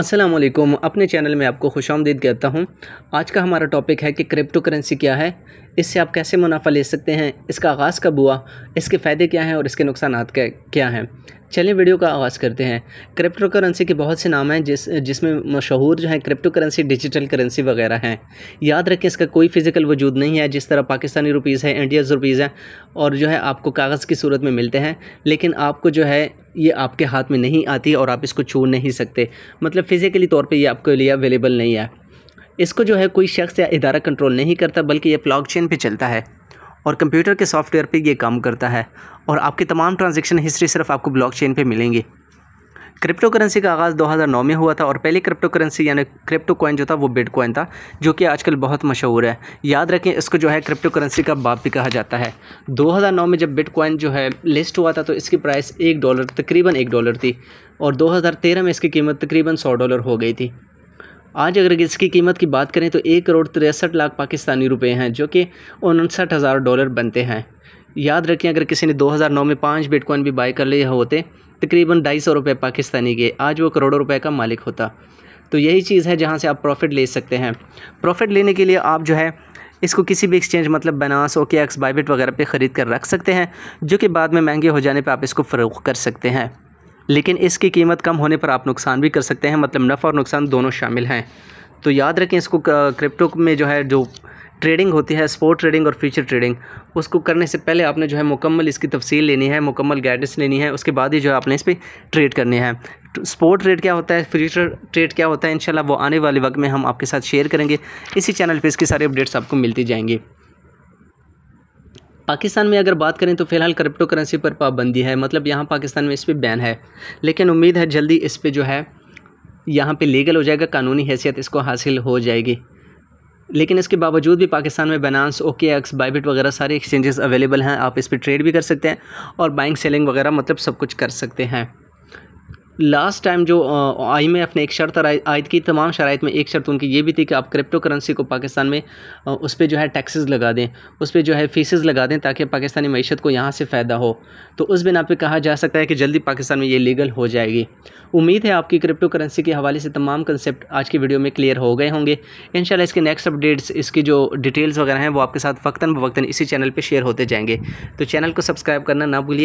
असलम अपने चैनल में आपको खुश कहता हूँ आज का हमारा टॉपिक है कि क्रिप्टो करेंसी क्या है इससे आप कैसे मुनाफा ले सकते हैं इसका आगाज़ कब हुआ इसके फ़ायदे क्या हैं और इसके नुकसान क्या हैं चलिए वीडियो का आगाज़ करते हैं क्रिप्टो करेंसी के बहुत से नाम हैं जिस जिसमें मशहूर जो है क्रिप्टो करेंसी डिजिटल करेंसी वगैरह हैं याद रखें इसका कोई फिज़िकल वजूद नहीं है जिस तरह पाकिस्तानी रुपीज़ है इंडिया रुपीज़ हैं और जो है आपको कागज़ की सूरत में मिलते हैं लेकिन आपको जो है ये आपके हाथ में नहीं आती और आप इसको छू नहीं सकते मतलब फ़िज़िकली तौर पर ये आपके लिए अवेलेबल नहीं है इसको जो है कोई शख्स या इदारा कंट्रोल नहीं करता बल्कि ये चेन पर चलता है और कंप्यूटर के सॉफ्टवेयर पर यह काम करता है और आपकी तमाम ट्रांजेक्शन हिस्ट्री सिर्फ आपको चेन पर मिलेंगी क्रिप्टो करेंसी का आगाज़ 2009 में हुआ था और पहली क्रिप्टो करेंसी यानी क्रिप्टो कॉइन जो था वो बिटकॉइन था जो कि आजकल बहुत मशहूर है याद रखें इसको जो है क्रिप्टो करेंसी का बाप भी कहा जाता है 2009 में जब बिटकॉइन जो है लिस्ट हुआ था तो इसकी प्राइस एक डॉलर तकरीबन एक डॉलर थी और 2013 में इसकी कीमत तकरीबन सौ डॉलर हो गई थी आज अगर इसकी कीमत की बात करें तो एक करोड़ तिरसठ लाख पाकिस्तानी रुपए हैं जो कि उनसठ हज़ार डॉलर बनते हैं याद रखें अगर किसी ने 2009 में पाँच बिटकॉइन भी बाय कर लिए होते तकरीबन ढाई सौ रुपये पाकिस्तानी के आज वो करोड़ों रुपए का मालिक होता तो यही चीज़ है जहाँ से आप प्रॉफिट ले सकते हैं प्रॉफिट लेने के लिए आप जो है इसको किसी भी एक्सचेंज मतलब बनास ओके एक्स बाइबिट वगैरह पर ख़रीद कर रख सकते हैं जो कि बाद में महंगे हो जाने पर आप इसको फ़रोख कर सकते हैं लेकिन इसकी कीमत कम होने पर आप नुकसान भी कर सकते हैं मतलब नफ़ा और नुकसान दोनों शामिल हैं तो याद रखें इसको क्रिप्टो में जो है जो ट्रेडिंग होती है स्पोर्ट ट्रेडिंग और फ्यूचर ट्रेडिंग उसको करने से पहले आपने जो है मुकम्मल इसकी तफसील लेनी है मुकम्मल गाइडेंस लेनी है उसके बाद ही जो है आपने इस पर ट्रेड करनी है तो स्पोर्ट ट्रेड क्या होता है फ्यूचर ट्रेड क्या होता है इंशाल्लाह वो आने वाले वक्त में हम आपके साथ शेयर करेंगे इसी चैनल पे इसकी सारी अपडेट्स आपको मिलती जाएंगी पाकिस्तान में अगर बात करें तो फिलहाल क्रिप्टो करेंसी पर पाबंदी है मतलब यहाँ पाकिस्तान में इस पर बैन है लेकिन उम्मीद है जल्दी इस पर जो है यहाँ पे लीगल हो जाएगा कानूनी हैसियत इसको हासिल हो जाएगी लेकिन इसके बावजूद भी पाकिस्तान में बनांस ओके एक्स बाइबिट वगैरह सारे एक्सचेंजेस अवेलेबल हैं आप इस पर ट्रेड भी कर सकते हैं और बाइंग सेलिंग वगैरह मतलब सब कुछ कर सकते हैं लास्ट टाइम जो आई एम अपने ने एक शर्त आयद की तमाम शरात में एक शर्त उनकी ये भी थी कि आप क्रिप्टो करेंसी को पाकिस्तान में उस पर जो है टैक्सेस लगा दें उस पर जो है फीसेज लगा दें ताकि पाकिस्तानी मीशत को यहाँ से फ़ायदा हो तो उस बिना पर कहा जा सकता है कि जल्दी पाकिस्तान में ये लीगल हो जाएगी उम्मीद है आपकी क्रिप्टो करेंसी के हवाले से तमाम कंसेप्ट आज की वीडियो में क्लियर हो गए होंगे इन इसके नेक्स्ट अपडेट्स इसकी जो डिटेल्स वगैरह हैं वो आपके साथ वक्ता वक्ता इसी चैनल पर शेयर होते जाएंगे तो चैनल को सब्सक्राइब करना ना भूलिए